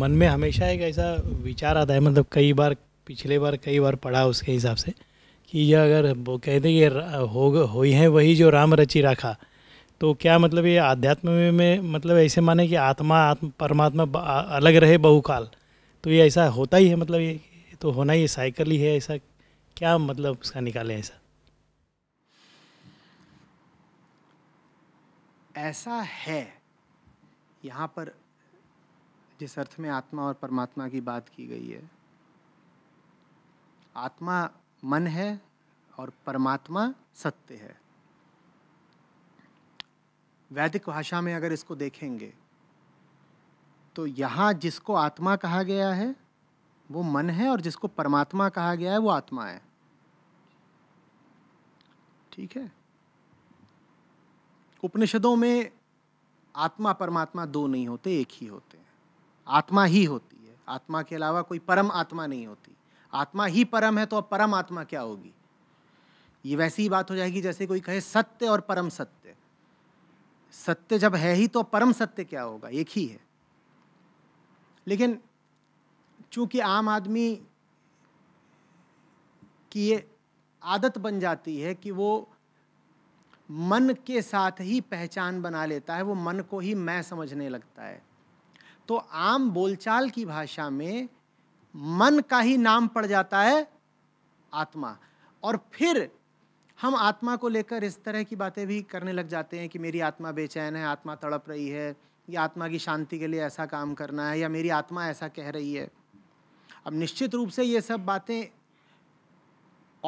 मन में हमेशा एक ऐसा विचार आता है मतलब कई बार पिछले बार कई बार पढ़ा उसके हिसाब से कि यह अगर वो कहते ये हो हुई है वही जो राम रची रखा तो क्या मतलब ये आध्यात्म में, में मतलब ऐसे माने कि आत्मा आत्म परमात्मा अलग रहे बहुकाल तो ये ऐसा होता ही है मतलब ये तो होना ही साइकिल ही है ऐसा क्या मतलब उसका निकाले ऐसा ऐसा है यहाँ पर जिस अर्थ में आत्मा और परमात्मा की बात की गई है आत्मा मन है और परमात्मा सत्य है वैदिक भाषा में अगर इसको देखेंगे तो यहां जिसको आत्मा कहा गया है वो मन है और जिसको परमात्मा कहा गया है वो आत्मा है ठीक है उपनिषदों में आत्मा परमात्मा दो नहीं होते एक ही होते आत्मा ही होती है आत्मा के अलावा कोई परम आत्मा नहीं होती आत्मा ही परम है तो अब परम आत्मा क्या होगी ये वैसी ही बात हो जाएगी जैसे कोई कहे सत्य और परम सत्य सत्य जब है ही तो परम सत्य क्या होगा एक ही है लेकिन चूंकि आम आदमी की ये आदत बन जाती है कि वो मन के साथ ही पहचान बना लेता है वो मन को ही मैं समझने लगता है तो आम बोलचाल की भाषा में मन का ही नाम पड़ जाता है आत्मा और फिर हम आत्मा को लेकर इस तरह की बातें भी करने लग जाते हैं कि मेरी आत्मा बेचैन है आत्मा तड़प रही है या आत्मा की शांति के लिए ऐसा काम करना है या मेरी आत्मा ऐसा कह रही है अब निश्चित रूप से ये सब बातें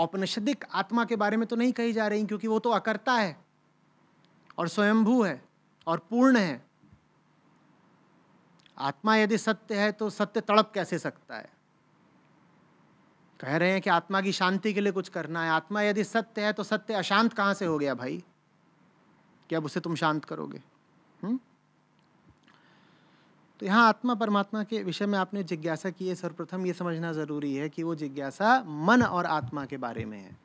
औपनिषदिक आत्मा के बारे में तो नहीं कही जा रही क्योंकि वो तो अकर्ता है और स्वयंभू है और पूर्ण है आत्मा यदि सत्य है तो सत्य तड़प कैसे सकता है कह रहे हैं कि आत्मा की शांति के लिए कुछ करना है आत्मा यदि सत्य है तो सत्य अशांत कहां से हो गया भाई कि अब उसे तुम शांत करोगे हुँ? तो यहां आत्मा परमात्मा के विषय में आपने जिज्ञासा की है सर्वप्रथम ये समझना ज़रूरी है कि वो जिज्ञासा मन और आत्मा के बारे में है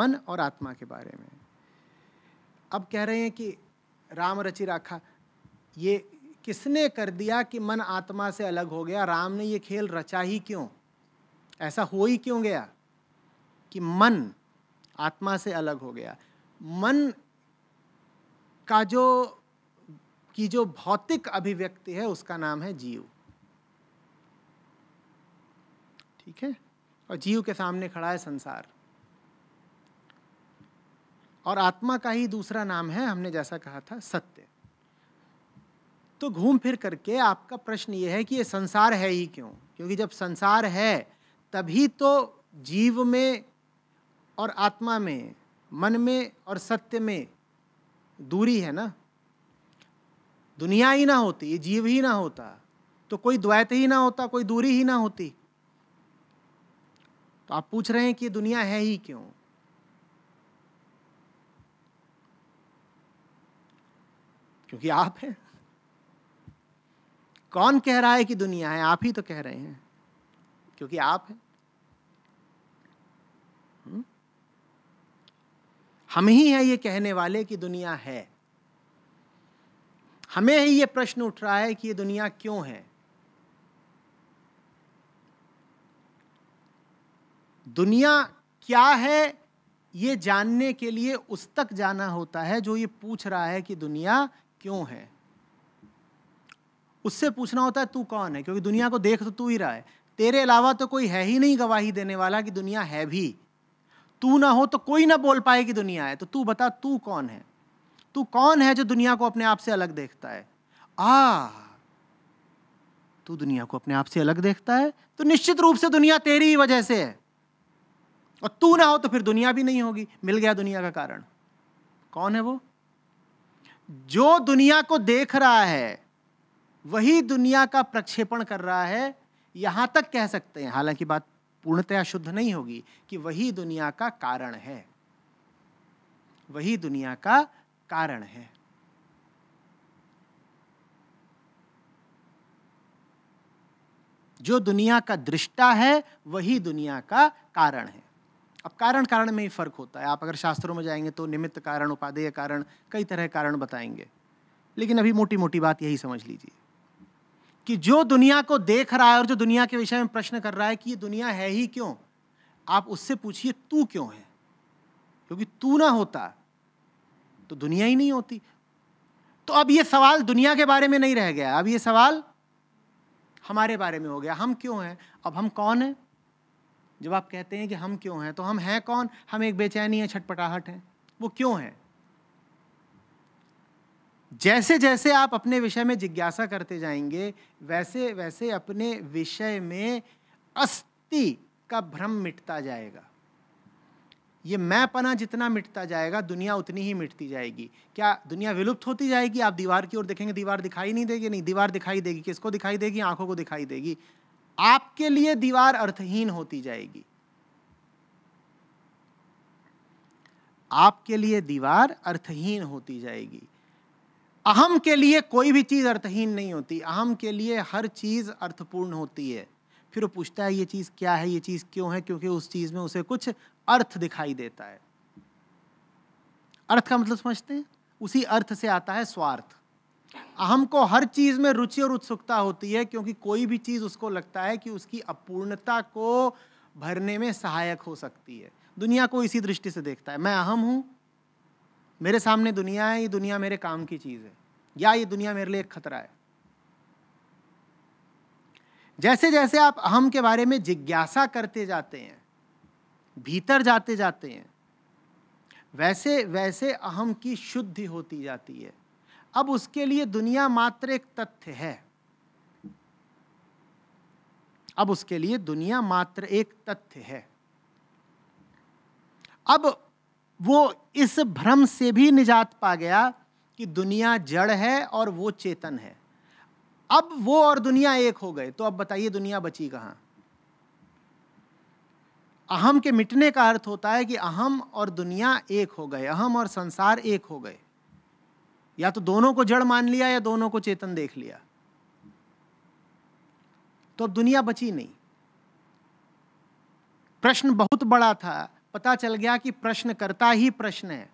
मन और आत्मा के बारे में अब कह रहे हैं कि राम रचि राखा ये किसने कर दिया कि मन आत्मा से अलग हो गया राम ने ये खेल रचा ही क्यों ऐसा हो ही क्यों गया कि मन आत्मा से अलग हो गया मन का जो की जो भौतिक अभिव्यक्ति है उसका नाम है जीव ठीक है और जीव के सामने खड़ा है संसार और आत्मा का ही दूसरा नाम है हमने जैसा कहा था सत्य तो घूम फिर करके आपका प्रश्न ये है कि ये संसार है ही क्यों क्योंकि जब संसार है तभी तो जीव में और आत्मा में मन में और सत्य में दूरी है ना दुनिया ही ना होती ये जीव ही ना होता तो कोई द्वैत ही ना होता कोई दूरी ही ना होती तो आप पूछ रहे हैं कि दुनिया है ही क्यों क्योंकि आप हैं कौन कह रहा है कि दुनिया है आप ही तो कह रहे हैं क्योंकि आप हैं हम्म? हम ही हैं ये कहने वाले कि दुनिया है हमें ही ये प्रश्न उठ रहा है कि ये दुनिया क्यों है दुनिया क्या है ये जानने के लिए उस तक जाना होता है जो ये पूछ रहा है कि दुनिया क्यों है उससे पूछना होता है तू कौन है क्योंकि दुनिया को देख तो तू ही रहा है तेरे अलावा तो कोई है ही नहीं गवाही देने वाला कि दुनिया है भी तू ना हो तो कोई ना बोल पाए कि दुनिया है तो तू बता तू कौन है तू कौन है जो दुनिया को अपने आप से अलग देखता है आ तू दुनिया को अपने आप से अलग देखता है तो निश्चित रूप से दुनिया तेरी ही वजह से है और तू ना हो तो फिर दुनिया भी नहीं होगी मिल गया दुनिया का कारण कौन है वो जो दुनिया को देख रहा है वही दुनिया का प्रक्षेपण कर रहा है यहाँ तक कह सकते हैं हालांकि बात पूर्णतया शुद्ध नहीं होगी कि वही दुनिया का कारण है वही दुनिया का कारण है जो दुनिया का दृष्टा है वही दुनिया का कारण है अब कारण कारण में ही फर्क होता है आप अगर शास्त्रों में जाएंगे तो निमित्त कारण उपादेय कारण कई तरह कारण बताएंगे लेकिन अभी मोटी मोटी बात यही समझ लीजिए कि जो दुनिया को देख रहा है और जो दुनिया के विषय में प्रश्न कर रहा है कि ये दुनिया है ही क्यों आप उससे पूछिए तू क्यों है क्योंकि तू ना होता तो दुनिया ही नहीं होती तो अब ये सवाल दुनिया के बारे में नहीं रह गया अब ये सवाल हमारे बारे में हो गया हम क्यों हैं अब हम कौन हैं जब आप कहते हैं कि हम क्यों हैं तो हम हैं कौन हम एक बेचैनी है छटपटाहट हैं वो क्यों है जैसे जैसे आप अपने विषय में जिज्ञासा करते जाएंगे वैसे वैसे अपने विषय में अस्थि का भ्रम मिटता जाएगा ये मैं पना जितना मिटता जाएगा दुनिया उतनी ही मिटती जाएगी क्या दुनिया विलुप्त होती जाएगी आप दीवार की ओर देखेंगे दीवार दिखाई नहीं देगी नहीं दीवार दिखाई देगी किसको दिखाई देगी आंखों को दिखाई देगी आपके लिए दीवार अर्थहीन होती जाएगी आपके लिए दीवार अर्थहीन होती जाएगी अहम के लिए कोई भी चीज़ अर्थहीन नहीं होती अहम के लिए हर चीज़ अर्थपूर्ण होती है फिर वो पूछता है ये चीज़ क्या है ये चीज़ क्यों है क्योंकि उस चीज़ में उसे कुछ अर्थ दिखाई देता है अर्थ का मतलब समझते हैं उसी अर्थ से आता है स्वार्थ अहम को हर चीज़ में रुचि और उत्सुकता होती है क्योंकि कोई भी चीज़ उसको लगता है कि उसकी अपूर्णता को भरने में सहायक हो सकती है दुनिया को इसी दृष्टि से देखता है मैं अहम हूं मेरे सामने दुनिया है ये दुनिया मेरे काम की चीज़ है या ये दुनिया मेरे लिए एक खतरा है जैसे जैसे आप अहम के बारे में जिज्ञासा करते जाते हैं भीतर जाते जाते हैं वैसे वैसे अहम की शुद्धि होती जाती है अब उसके लिए दुनिया मात्र एक तथ्य है अब उसके लिए दुनिया मात्र एक तथ्य है अब वो इस भ्रम से भी निजात पा गया कि दुनिया जड़ है और वो चेतन है अब वो और दुनिया एक हो गए तो अब बताइए दुनिया बची कहां अहम के मिटने का अर्थ होता है कि अहम और दुनिया एक हो गए अहम और संसार एक हो गए या तो दोनों को जड़ मान लिया या दोनों को चेतन देख लिया तो अब दुनिया बची नहीं प्रश्न बहुत बड़ा था पता चल गया कि प्रश्न करता ही प्रश्न है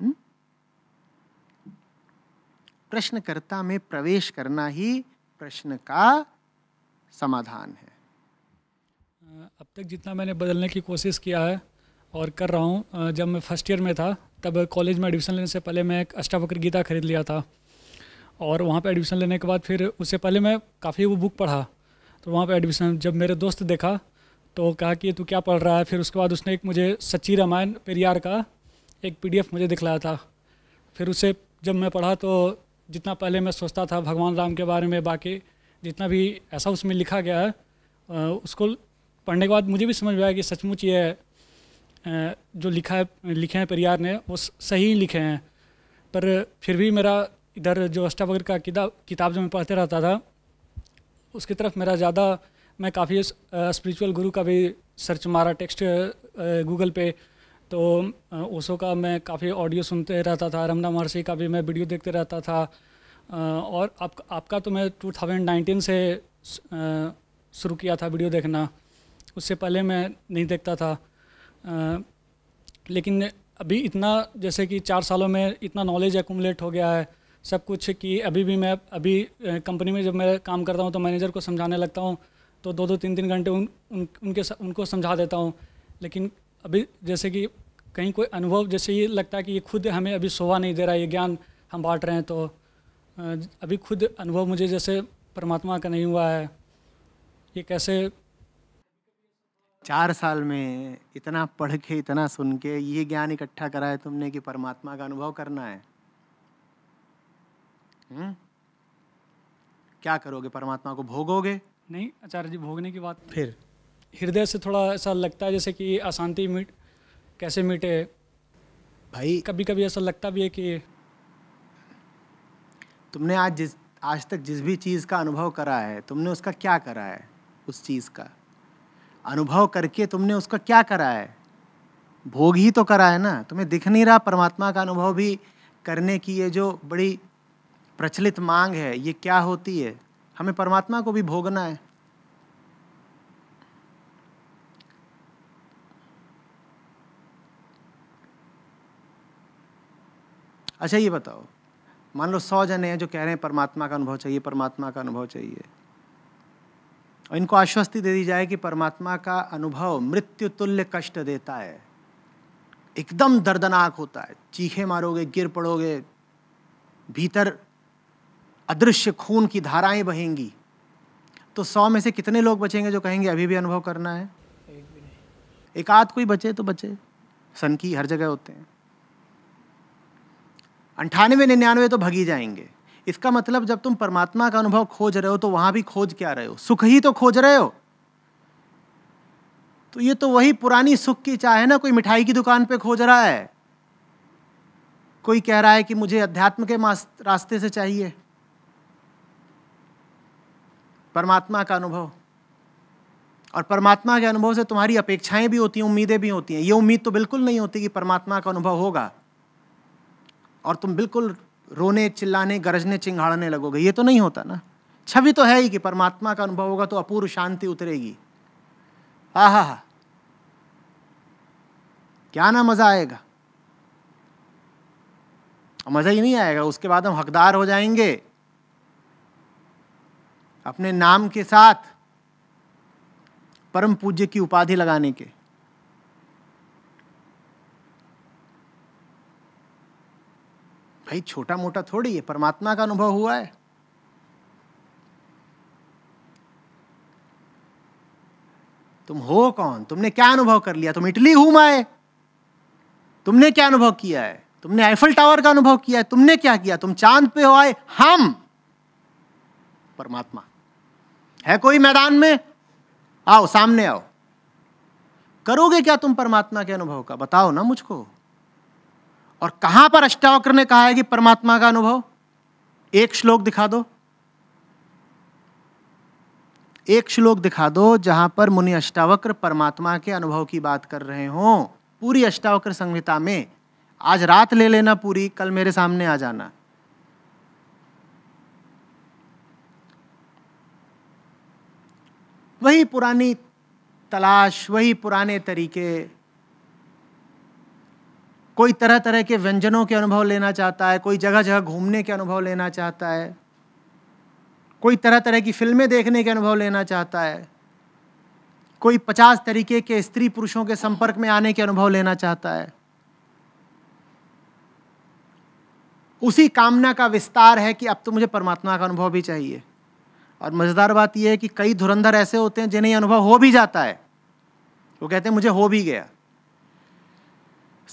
हम्म? प्रश्नकर्ता में प्रवेश करना ही प्रश्न का समाधान है अब तक जितना मैंने बदलने की कोशिश किया है और कर रहा हूँ जब मैं फर्स्ट ईयर में था तब कॉलेज में एडमिशन लेने से पहले मैं एक अष्टावक्र गीता खरीद लिया था और वहाँ पे एडमिशन लेने के बाद फिर उससे पहले मैं काफ़ी वो बुक पढ़ा तो वहाँ पर एडमिशन जब मेरे दोस्त देखा तो कहा कि तू क्या पढ़ रहा है फिर उसके बाद उसने एक मुझे सच्ची रामायण पेरियार का एक पीडीएफ मुझे दिखलाया था फिर उसे जब मैं पढ़ा तो जितना पहले मैं सोचता था भगवान राम के बारे में बाकी जितना भी ऐसा उसमें लिखा गया है उसको पढ़ने के बाद मुझे भी समझ में आया कि सचमुच ये जो लिखा है लिखे हैं पेरियार ने वो सही लिखे हैं पर फिर भी मेरा इधर जो अष्टावक्र का किताब किताब जो मैं पढ़ते रहता था उसकी तरफ मेरा ज़्यादा मैं काफ़ी स्पिरिचुअल गुरु का भी सर्च मारा टेक्स्ट गूगल पे तो ओसो का मैं काफ़ी ऑडियो सुनते रहता था रमना महर्षि का भी मैं वीडियो देखते रहता था और आप आपका तो मैं नाइनटीन से शुरू किया था वीडियो देखना उससे पहले मैं नहीं देखता था लेकिन अभी इतना जैसे कि चार सालों में इतना नॉलेज एकूमलेट हो गया है सब कुछ कि अभी भी मैं अभी कंपनी में जब मैं काम करता हूँ तो मैनेजर को समझाने लगता हूँ तो दो दो तीन तीन घंटे उन, उन उनके उनको समझा देता हूँ लेकिन अभी जैसे कि कहीं कोई अनुभव जैसे ये लगता है कि ये खुद हमें अभी सोवा नहीं दे रहा ये ज्ञान हम बांट रहे हैं तो अभी खुद अनुभव मुझे जैसे परमात्मा का नहीं हुआ है ये कैसे चार साल में इतना पढ़ के इतना सुन के ये ज्ञान इकट्ठा करा है तुमने कि परमात्मा का अनुभव करना है हुँ? हम्म? क्या करोगे परमात्मा को भोगोगे नहीं आचार्य जी भोगने की बात फिर हृदय से थोड़ा ऐसा लगता है जैसे कि अशांति मिट कैसे मिटे भाई कभी कभी ऐसा लगता भी है कि तुमने आज जिस आज तक जिस भी चीज़ का अनुभव करा है तुमने उसका क्या करा है उस चीज़ का अनुभव करके तुमने उसका क्या करा है भोग ही तो करा है ना तुम्हें दिख नहीं रहा परमात्मा का अनुभव भी करने की ये जो बड़ी प्रचलित मांग है ये क्या होती है हमें परमात्मा को भी भोगना है अच्छा ये बताओ मान लो सौ जने हैं जो कह रहे हैं परमात्मा का अनुभव चाहिए परमात्मा का अनुभव चाहिए और इनको आश्वस्ति दे दी जाए कि परमात्मा का अनुभव मृत्यु तुल्य कष्ट देता है एकदम दर्दनाक होता है चीखे मारोगे गिर पड़ोगे भीतर अदृश्य खून की धाराएं बहेंगी तो सौ में से कितने लोग बचेंगे जो कहेंगे अभी भी अनुभव करना है एक आध कोई बचे तो बचे सन की हर जगह होते हैं अंठानवे निन्यानवे तो भगी जाएंगे इसका मतलब जब तुम परमात्मा का अनुभव खोज रहे हो तो वहां भी खोज क्या रहे हो सुख ही तो खोज रहे हो तो ये तो वही पुरानी सुख की चाह है ना कोई मिठाई की दुकान पे खोज रहा है कोई कह रहा है कि मुझे अध्यात्म के रास्ते से चाहिए परमात्मा का अनुभव और परमात्मा के अनुभव से तुम्हारी अपेक्षाएं भी होती हैं उम्मीदें भी होती हैं ये उम्मीद तो बिल्कुल नहीं होती कि परमात्मा का अनुभव होगा और तुम बिल्कुल रोने चिल्लाने गरजने चिंघाड़ने लगोगे ये तो नहीं होता ना छवि तो है ही कि परमात्मा का अनुभव होगा तो अपूर्व शांति उतरेगी आह क्या ना मज़ा आएगा मज़ा ही नहीं आएगा उसके बाद हम हकदार हो जाएंगे अपने नाम के साथ परम पूज्य की उपाधि लगाने के भाई छोटा मोटा थोड़ी है परमात्मा का अनुभव हुआ है तुम हो कौन तुमने क्या अनुभव कर लिया तुम इटली हूं माए तुमने क्या अनुभव किया है तुमने आइफल टावर का अनुभव किया है तुमने क्या किया तुम चांद पे हो आए हम परमात्मा है कोई मैदान में आओ सामने आओ करोगे क्या तुम परमात्मा के अनुभव का बताओ ना मुझको और कहां पर अष्टावक्र ने कहा है कि परमात्मा का अनुभव एक श्लोक दिखा दो एक श्लोक दिखा दो जहां पर मुनि अष्टावक्र परमात्मा के अनुभव की बात कर रहे हो पूरी अष्टावक्र संहिता में आज रात ले लेना पूरी कल मेरे सामने आ जाना वही पुरानी तलाश वही पुराने तरीके कोई तरह तरह के व्यंजनों के अनुभव लेना चाहता है कोई जगह जगह घूमने के अनुभव लेना चाहता है कोई तरह तरह की फिल्में देखने के अनुभव लेना चाहता है कोई पचास तरीके के स्त्री पुरुषों के संपर्क में आने के अनुभव लेना चाहता है उसी कामना का विस्तार है कि अब तो मुझे परमात्मा का अनुभव भी चाहिए और मज़ेदार बात यह है कि कई धुरंधर ऐसे होते हैं जिन्हें अनुभव हो भी जाता है वो कहते हैं मुझे हो भी गया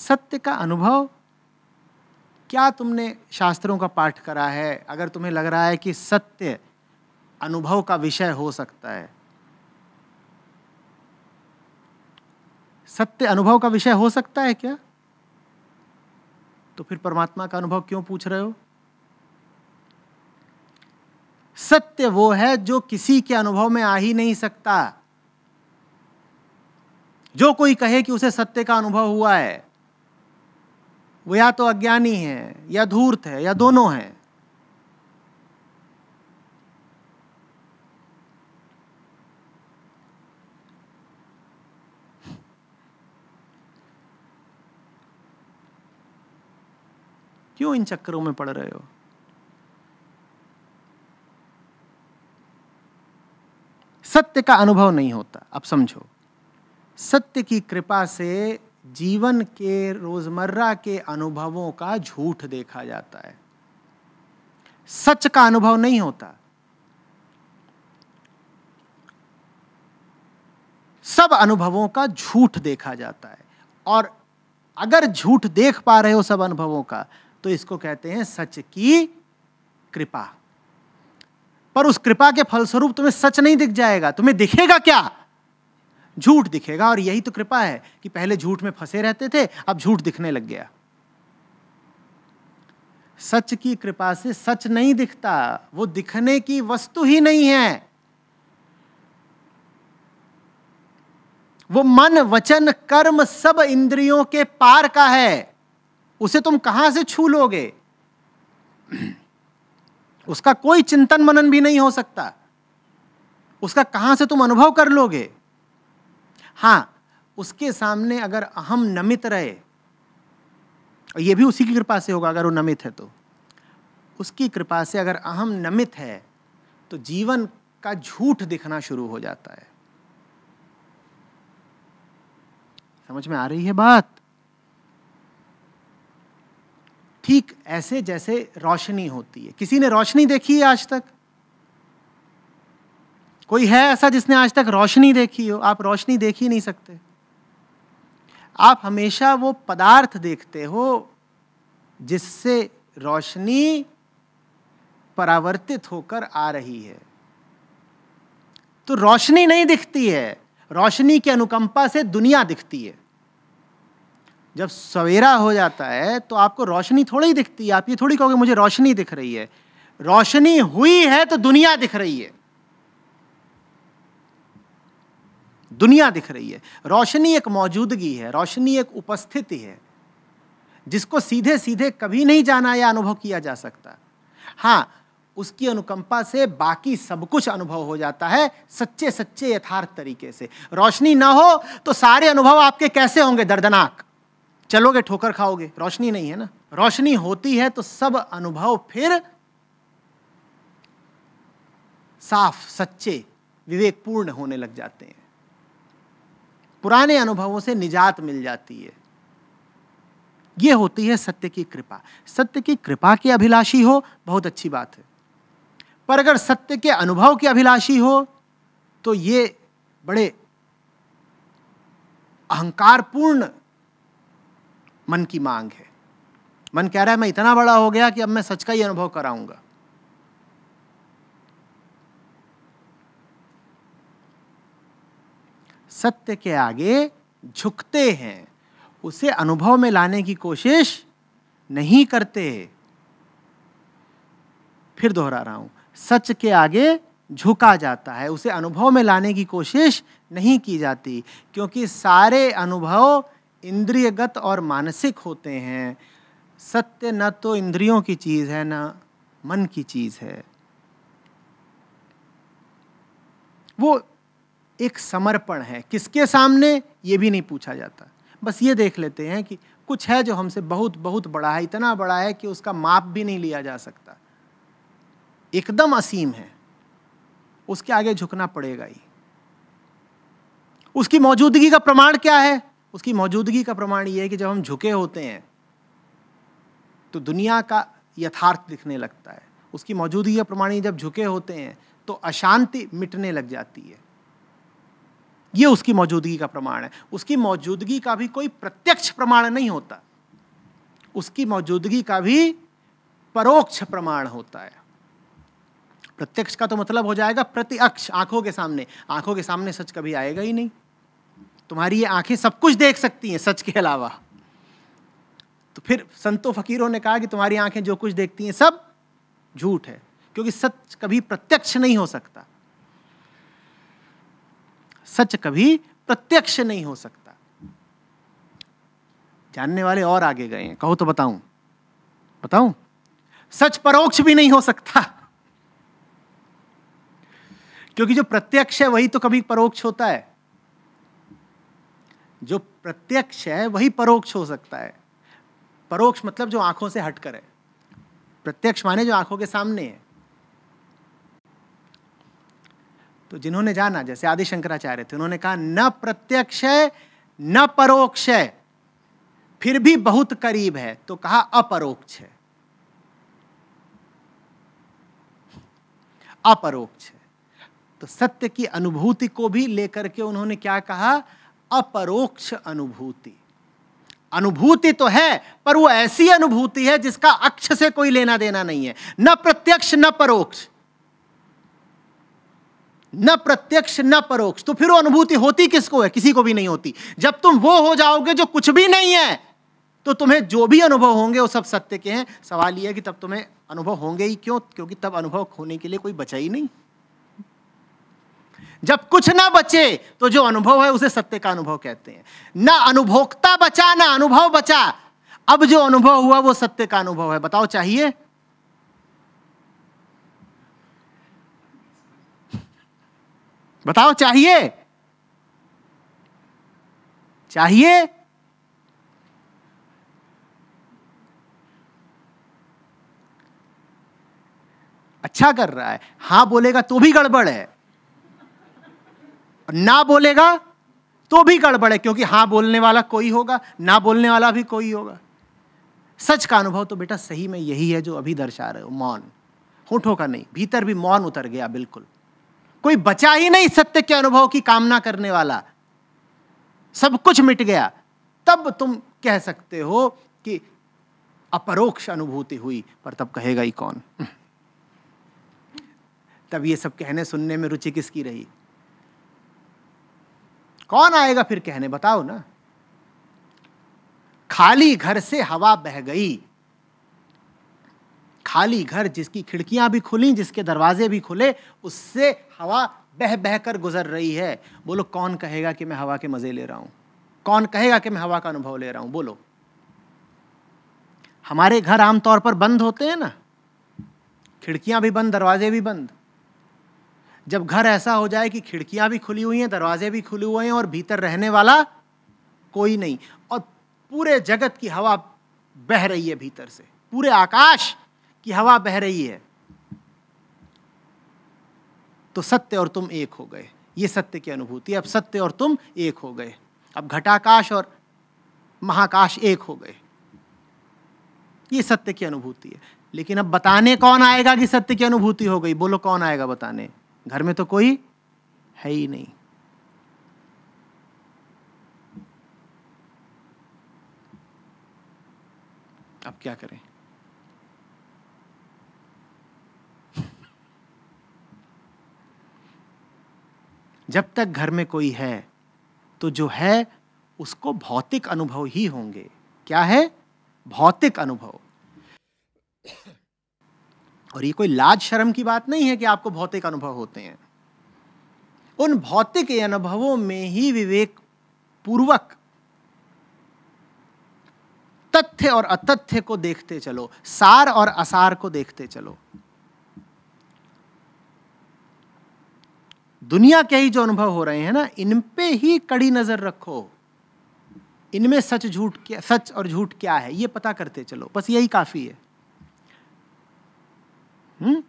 सत्य का अनुभव क्या तुमने शास्त्रों का पाठ करा है अगर तुम्हें लग रहा है कि सत्य अनुभव का विषय हो सकता है सत्य अनुभव का विषय हो सकता है क्या तो फिर परमात्मा का अनुभव क्यों पूछ रहे हो सत्य वो है जो किसी के अनुभव में आ ही नहीं सकता जो कोई कहे कि उसे सत्य का अनुभव हुआ है वो या तो अज्ञानी है या धूर्त है या दोनों है क्यों इन चक्करों में पड़ रहे हो सत्य का अनुभव नहीं होता अब समझो सत्य की कृपा से जीवन के रोजमर्रा के अनुभवों का झूठ देखा जाता है सच का अनुभव नहीं होता सब अनुभवों का झूठ देखा जाता है और अगर झूठ देख पा रहे हो सब अनुभवों का तो इसको कहते हैं सच की कृपा पर उस कृपा के फलस्वरूप तुम्हें सच नहीं दिख जाएगा तुम्हें दिखेगा क्या झूठ दिखेगा और यही तो कृपा है कि पहले झूठ में फंसे रहते थे अब झूठ दिखने लग गया सच की कृपा से सच नहीं दिखता वो दिखने की वस्तु ही नहीं है वो मन वचन कर्म सब इंद्रियों के पार का है उसे तुम कहां से छू लोगे उसका कोई चिंतन मनन भी नहीं हो सकता उसका कहां से तुम अनुभव कर लोगे हां उसके सामने अगर अहम नमित रहे और भी उसी की कृपा से होगा अगर वो नमित है तो उसकी कृपा से अगर अहम नमित है तो जीवन का झूठ दिखना शुरू हो जाता है समझ में आ रही है बात ठीक ऐसे जैसे रोशनी होती है किसी ने रोशनी देखी है आज तक कोई है ऐसा जिसने आज तक रोशनी देखी हो आप रोशनी देख ही नहीं सकते आप हमेशा वो पदार्थ देखते हो जिससे रोशनी परावर्तित होकर आ रही है तो रोशनी नहीं दिखती है रोशनी की अनुकंपा से दुनिया दिखती है जब सवेरा हो जाता है तो आपको रोशनी थोड़ी दिखती है आप ये थोड़ी कहोगे मुझे रोशनी दिख रही है रोशनी हुई है तो दुनिया दिख रही है दुनिया दिख रही है रोशनी एक मौजूदगी है रोशनी एक उपस्थिति है जिसको सीधे सीधे कभी नहीं जाना या अनुभव किया जा सकता हाँ उसकी अनुकंपा से बाकी सब कुछ अनुभव हो जाता है सच्चे सच्चे यथार्थ तरीके से रोशनी ना हो तो सारे अनुभव आपके कैसे होंगे दर्दनाक चलोगे ठोकर खाओगे रोशनी नहीं है ना रोशनी होती है तो सब अनुभव फिर साफ सच्चे विवेकपूर्ण होने लग जाते हैं पुराने अनुभवों से निजात मिल जाती है यह होती है सत्य की कृपा सत्य की कृपा की अभिलाषी हो बहुत अच्छी बात है पर अगर सत्य के अनुभव की अभिलाषी हो तो ये बड़े अहंकारपूर्ण मन की मांग है मन कह रहा है मैं इतना बड़ा हो गया कि अब मैं सच का ही अनुभव कराऊंगा सत्य के आगे झुकते हैं उसे अनुभव में लाने की कोशिश नहीं करते फिर दोहरा रहा हूं सच के आगे झुका जाता है उसे अनुभव में लाने की कोशिश नहीं की जाती क्योंकि सारे अनुभव इंद्रियगत और मानसिक होते हैं सत्य न तो इंद्रियों की चीज़ है न मन की चीज़ है वो एक समर्पण है किसके सामने ये भी नहीं पूछा जाता बस ये देख लेते हैं कि कुछ है जो हमसे बहुत बहुत बड़ा है इतना बड़ा है कि उसका माप भी नहीं लिया जा सकता एकदम असीम है उसके आगे झुकना पड़ेगा ही उसकी मौजूदगी का प्रमाण क्या है उसकी मौजूदगी का प्रमाण ये है कि जब हम झुके होते हैं तो दुनिया का यथार्थ दिखने लगता है उसकी मौजूदगी का प्रमाण जब झुके होते हैं तो अशांति मिटने लग जाती है ये उसकी मौजूदगी का प्रमाण है उसकी मौजूदगी का भी कोई प्रत्यक्ष प्रमाण नहीं होता उसकी मौजूदगी का भी परोक्ष प्रमाण होता है प्रत्यक्ष का तो मतलब हो जाएगा प्रत्यक्ष आंखों के सामने आंखों के सामने सच कभी आएगा ही नहीं तुम्हारी ये आंखें सब कुछ देख सकती हैं सच के अलावा तो फिर संतो फकीरों ने कहा कि तुम्हारी आंखें जो कुछ देखती हैं सब झूठ है क्योंकि सच कभी प्रत्यक्ष नहीं हो सकता सच कभी प्रत्यक्ष नहीं हो सकता जानने वाले और आगे गए हैं कहो तो बताऊं बताऊं सच परोक्ष भी नहीं हो सकता क्योंकि जो प्रत्यक्ष है वही तो कभी परोक्ष होता है जो प्रत्यक्ष है वही परोक्ष हो सकता है परोक्ष मतलब जो आंखों से हटकर है प्रत्यक्ष माने जो आंखों के सामने है तो जिन्होंने जाना जैसे आदि शंकराचार्य थे उन्होंने कहा न प्रत्यक्ष है न परोक्ष है फिर भी बहुत करीब है तो कहा अपरोक्ष है अपरोक्ष है तो सत्य की अनुभूति को भी लेकर के उन्होंने क्या कहा अपरोक्ष अनुभूति अनुभूति तो है पर वो ऐसी अनुभूति है जिसका अक्ष से कोई लेना देना नहीं है न प्रत्यक्ष न परोक्ष न प्रत्यक्ष न परोक्ष तो फिर वो अनुभूति होती किसको है किसी को भी नहीं होती जब तुम वो हो जाओगे जो कुछ भी नहीं है तो तुम्हें जो भी अनुभव होंगे वो सब सत्य के हैं सवाल यह है कि तब तुम्हें अनुभव होंगे ही क्यों क्योंकि तब अनुभव होने के लिए कोई बचा ही नहीं जब कुछ ना बचे तो जो अनुभव है उसे सत्य का अनुभव कहते हैं ना अनुभोक्ता बचा ना अनुभव बचा अब जो अनुभव हुआ वो सत्य का अनुभव है बताओ चाहिए बताओ चाहिए चाहिए अच्छा कर रहा है हां बोलेगा तो भी गड़बड़ है ना बोलेगा तो भी गड़बड़ है क्योंकि हाँ बोलने वाला कोई होगा ना बोलने वाला भी कोई होगा सच का अनुभव तो बेटा सही में यही है जो अभी दर्शा रहे हो मौन होठों का नहीं भीतर भी मौन उतर गया बिल्कुल कोई बचा ही नहीं सत्य के अनुभव की कामना करने वाला सब कुछ मिट गया तब तुम कह सकते हो कि अपरोक्ष अनुभूति हुई पर तब कहेगा ही कौन तब ये सब कहने सुनने में रुचि किसकी रही कौन आएगा फिर कहने बताओ ना खाली घर से हवा बह गई खाली घर जिसकी खिड़कियां भी खुली जिसके दरवाजे भी खुले उससे हवा बह बह कर गुजर रही है बोलो कौन कहेगा कि मैं हवा के मज़े ले रहा हूं कौन कहेगा कि मैं हवा का अनुभव ले रहा हूं बोलो हमारे घर आमतौर पर बंद होते हैं ना खिड़कियां भी बंद दरवाजे भी बंद जब घर ऐसा हो जाए कि खिड़कियां भी खुली हुई हैं दरवाजे भी खुले हुए हैं और भीतर रहने वाला कोई नहीं और पूरे जगत की हवा बह रही है भीतर से पूरे आकाश की हवा बह रही है तो सत्य और तुम एक हो गए ये सत्य की अनुभूति अब सत्य और तुम एक हो गए अब घटाकाश और महाकाश एक हो गए ये सत्य की अनुभूति है लेकिन अब बताने कौन आएगा कि सत्य की अनुभूति हो गई बोलो कौन आएगा बताने घर में तो कोई है ही नहीं अब क्या करें जब तक घर में कोई है तो जो है उसको भौतिक अनुभव ही होंगे क्या है भौतिक अनुभव और ये कोई लाज शर्म की बात नहीं है कि आपको भौतिक अनुभव होते हैं उन भौतिक अनुभवों में ही विवेक पूर्वक तथ्य और अतथ्य को देखते चलो सार और असार को देखते चलो दुनिया के ही जो अनुभव हो रहे हैं ना इन पे ही कड़ी नजर रखो इनमें सच झूठ क्या सच और झूठ क्या है ये पता करते चलो बस यही काफी है हुँ? हम्म?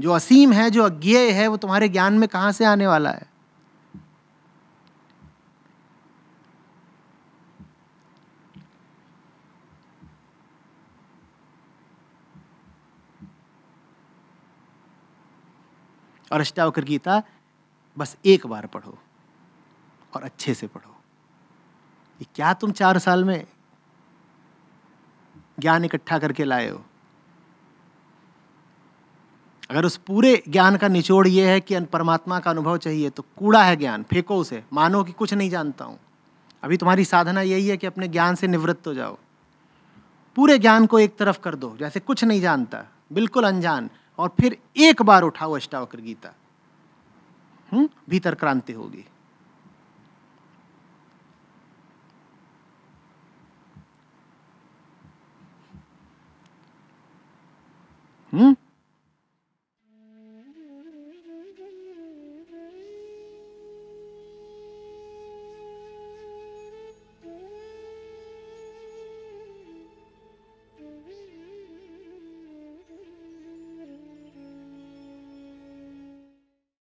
जो असीम है जो अज्ञेय है वो तुम्हारे ज्ञान में कहां से आने वाला है और अष्टावकर गीता बस एक बार पढ़ो और अच्छे से पढ़ो ये क्या तुम चार साल में ज्ञान इकट्ठा करके लाए हो अगर उस पूरे ज्ञान का निचोड़ यह है कि परमात्मा का अनुभव चाहिए तो कूड़ा है ज्ञान फेंको उसे मानो कि कुछ नहीं जानता हूं अभी तुम्हारी साधना यही है कि अपने ज्ञान से निवृत्त हो जाओ पूरे ज्ञान को एक तरफ कर दो जैसे कुछ नहीं जानता बिल्कुल अनजान और फिर एक बार उठाओ अष्टावक्र गीता हम्म, भीतर क्रांति होगी Hmm?